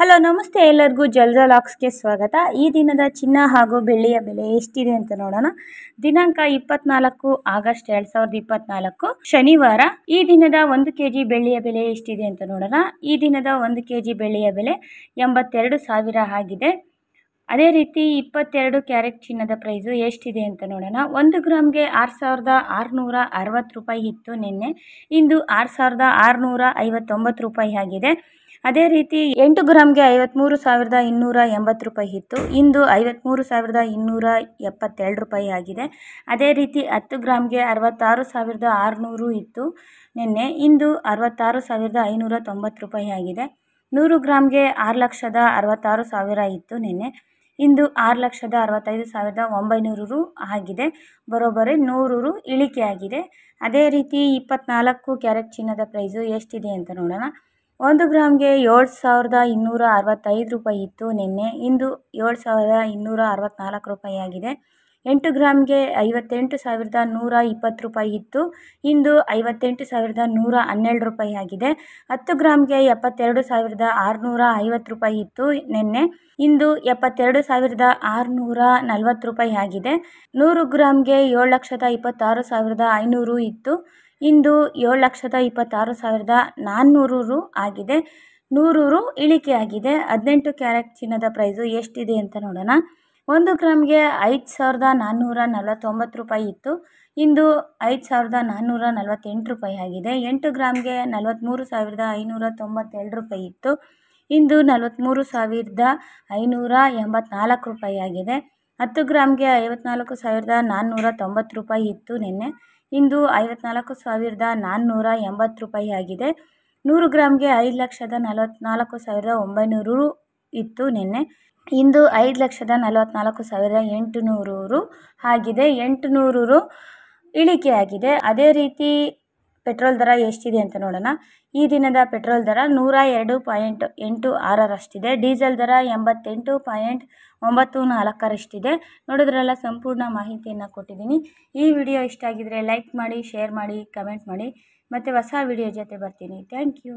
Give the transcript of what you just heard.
hello ನಮಸ್ತೆ ಎಲ್ಲರಿಗೂ ಜಲ್ಜಾ ಲಾಕ್ಸ್ಗೆ ಸ್ವಾಗತ ಈ ದಿನದ ಚಿನ್ನ ಹಾಗೂ ಬೆಳ್ಳಿಯ ಬೆಲೆ ಎಷ್ಟಿದೆ ಅಂತ ನೋಡೋಣ ದಿನಾಂಕ ಇಪ್ಪತ್ನಾಲ್ಕು ಆಗಸ್ಟ್ ಎರಡ್ ಸಾವಿರದ ಇಪ್ಪತ್ನಾಲ್ಕು ಶನಿವಾರ ಈ ದಿನದ ಒಂದು ಕೆ ಜಿ ಬೆಳ್ಳಿಯ ಬೆಲೆ ಎಷ್ಟಿದೆ ಅಂತ ನೋಡೋಣ ಈ ದಿನದ ಒಂದು ಕೆ ಜಿ ಬೆಳ್ಳಿಯ ಬೆಲೆ ಎಂಬತ್ತೆರಡು ಸಾವಿರ ಆಗಿದೆ ಅದೇ ರೀತಿ ಇಪ್ಪತ್ತೆರಡು ಕ್ಯಾರೆಟ್ ಚಿನ್ನದ ಪ್ರೈಸು ಎಷ್ಟಿದೆ ಅಂತ ನೋಡೋಣ ಒಂದು ಗ್ರಾಮ್ಗೆ ಆರು ಸಾವಿರದ ಆರುನೂರ ಅರವತ್ತು ರೂಪಾಯಿ ಇತ್ತು ನಿನ್ನೆ ಇಂದು ಆರು ಸಾವಿರದ ಆರುನೂರ ಐವತ್ತೊಂಬತ್ತು ರೂಪಾಯಿ ಆಗಿದೆ ಅದೇ ರೀತಿ ಎಂಟು ಗ್ರಾಮ್ಗೆ ಐವತ್ತ್ಮೂರು ಸಾವಿರದ ಇನ್ನೂರ ಎಂಬತ್ತು ರೂಪಾಯಿ ಇತ್ತು ಇಂದು ಐವತ್ತ್ಮೂರು ಸಾವಿರದ ಇನ್ನೂರ ಎಪ್ಪತ್ತೆರಡು ರೂಪಾಯಿ ಆಗಿದೆ ಅದೇ ರೀತಿ ಹತ್ತು ಗ್ರಾಮ್ಗೆ ಅರವತ್ತಾರು ಸಾವಿರದ ಆರುನೂರು ಇತ್ತು ನಿನ್ನೆ ಇಂದು ಅರವತ್ತಾರು ಸಾವಿರದ ಐನೂರ ತೊಂಬತ್ತು ರೂಪಾಯಿ ಆಗಿದೆ ನೂರು ಗ್ರಾಮ್ಗೆ ಆರು ಲಕ್ಷದ ಅರವತ್ತಾರು ಸಾವಿರ ಇತ್ತು ನಿನ್ನೆ ಇಂದು ಆರು ಲಕ್ಷದ ಅರವತ್ತೈದು ಸಾವಿರದ ಒಂಬೈನೂರು ರು ಆಗಿದೆ ಬರೋಬ್ಬರಿ ನೂರು ರು ಇಳಿಕೆಯಾಗಿದೆ ಅದೇ ರೀತಿ ಇಪ್ಪತ್ನಾಲ್ಕು ಕ್ಯಾರೆಟ್ ಚಿನ್ನದ ಪ್ರೈಸು ಎಷ್ಟಿದೆ ಅಂತ ನೋಡೋಣ ಒಂದು ಗ್ರಾಮ್ಗೆ ಏಳು ಸಾವಿರದ ಇನ್ನೂರ ಅರವತ್ತೈದು ರೂಪಾಯಿ ಇತ್ತು ನಿನ್ನೆ ಇಂದು ಏಳು ಸಾವಿರದ ಇನ್ನೂರ ಅರವತ್ತ್ನಾಲ್ಕು ರೂಪಾಯಿ ಆಗಿದೆ ಎಂಟು ಗ್ರಾಮ್ಗೆ ಐವತ್ತೆಂಟು ಸಾವಿರದ ನೂರ ಇಪ್ಪತ್ತು ರೂಪಾಯಿ ಇತ್ತು ಇಂದು ಐವತ್ತೆಂಟು ಸಾವಿರದ ನೂರ ಹನ್ನೆರಡು ರೂಪಾಯಿ ಆಗಿದೆ ಹತ್ತು ಗ್ರಾಮ್ಗೆ ಎಪ್ಪತ್ತೆರಡು ಸಾವಿರದ ಆರುನೂರ ಐವತ್ತು ರೂಪಾಯಿ ಇತ್ತು ನಿನ್ನೆ ಇಂದು ಎಪ್ಪತ್ತೆರಡು ಸಾವಿರದ ಆರುನೂರ ನಲವತ್ತು ರೂಪಾಯಿ ಆಗಿದೆ ನೂರು ಗ್ರಾಮ್ಗೆ ಏಳು ಲಕ್ಷದ ಇಪ್ಪತ್ತಾರು ಸಾವಿರದ ಐನೂರು ಇತ್ತು ಇಂದು ಏಳು ಲಕ್ಷದ ಇಪ್ಪತ್ತಾರು ಸಾವಿರದ ನಾನ್ನೂರು ರು ಆಗಿದೆ ನೂರು ರು ಆಗಿದೆ ಹದಿನೆಂಟು ಕ್ಯಾರೆಟ್ ಚಿನ್ನದ ಪ್ರೈಸು ಎಷ್ಟಿದೆ ಅಂತ ನೋಡೋಣ ಒಂದು ಗ್ರಾಮ್ಗೆ ಐದು ಸಾವಿರದ ನಾನ್ನೂರ ನಲವತ್ತೊಂಬತ್ತು ರೂಪಾಯಿ ಇತ್ತು ಇಂದು ಐದು ಸಾವಿರದ ನಾನ್ನೂರ ನಲವತ್ತೆಂಟು ರೂಪಾಯಿ ಆಗಿದೆ ಎಂಟು ಗ್ರಾಮ್ಗೆ ನಲವತ್ತ್ಮೂರು ಸಾವಿರದ ಐನೂರ ತೊಂಬತ್ತೆರಡು ರೂಪಾಯಿ ಇತ್ತು ಇಂದು ನಲವತ್ತ್ಮೂರು ಸಾವಿರದ ಐನೂರ ಎಂಬತ್ನಾಲ್ಕು ರೂಪಾಯಿ ಆಗಿದೆ ಹತ್ತು ಗ್ರಾಮ್ಗೆ ಐವತ್ನಾಲ್ಕು ಸಾವಿರದ ನಾನ್ನೂರ ತೊಂಬತ್ತು ರೂಪಾಯಿ ಇತ್ತು ನಿನ್ನೆ ಇಂದು ಐವತ್ನಾಲ್ಕು ಸಾವಿರದ ನಾನ್ನೂರ ಎಂಬತ್ತು ರೂಪಾಯಿ ಆಗಿದೆ ನೂರು ಗ್ರಾಮ್ಗೆ ಐದು ಲಕ್ಷದ ನಲವತ್ತ್ನಾಲ್ಕು ಸಾವಿರದ ಒಂಬೈನೂರು ಇತ್ತು ನಿನ್ನೆ ಇಂದು ಐದು ಲಕ್ಷದ ನಲವತ್ತ್ನಾಲ್ಕು ಸಾವಿರದ ಎಂಟುನೂರು ರು ಆಗಿದೆ ಎಂಟುನೂರು ರು ಇಳಿಕೆಯಾಗಿದೆ ಅದೇ ರೀತಿ ಪೆಟ್ರೋಲ್ ದರ ಎಷ್ಟಿದೆ ಅಂತ ನೋಡೋಣ ಈ ದಿನದ ಪೆಟ್ರೋಲ್ ದರ ನೂರ ಎರಡು ಪಾಯಿಂಟ್ ಎಂಟು ಆರರಷ್ಟಿದೆ ಡೀಸೆಲ್ ದರ ಎಂಬತ್ತೆಂಟು ಪಾಯಿಂಟ್ ಒಂಬತ್ತು ನಾಲ್ಕರಷ್ಟಿದೆ ನೋಡಿದ್ರೆಲ್ಲ ಸಂಪೂರ್ಣ ಮಾಹಿತಿಯನ್ನು ಕೊಟ್ಟಿದ್ದೀನಿ ಈ ವಿಡಿಯೋ ಇಷ್ಟ ಆಗಿದರೆ ಲೈಕ್ ಮಾಡಿ ಶೇರ್ ಮಾಡಿ ಕಮೆಂಟ್ ಮಾಡಿ ಮತ್ತು ಹೊಸ ವಿಡಿಯೋ ಜೊತೆ ಬರ್ತೀನಿ ಥ್ಯಾಂಕ್ ಯು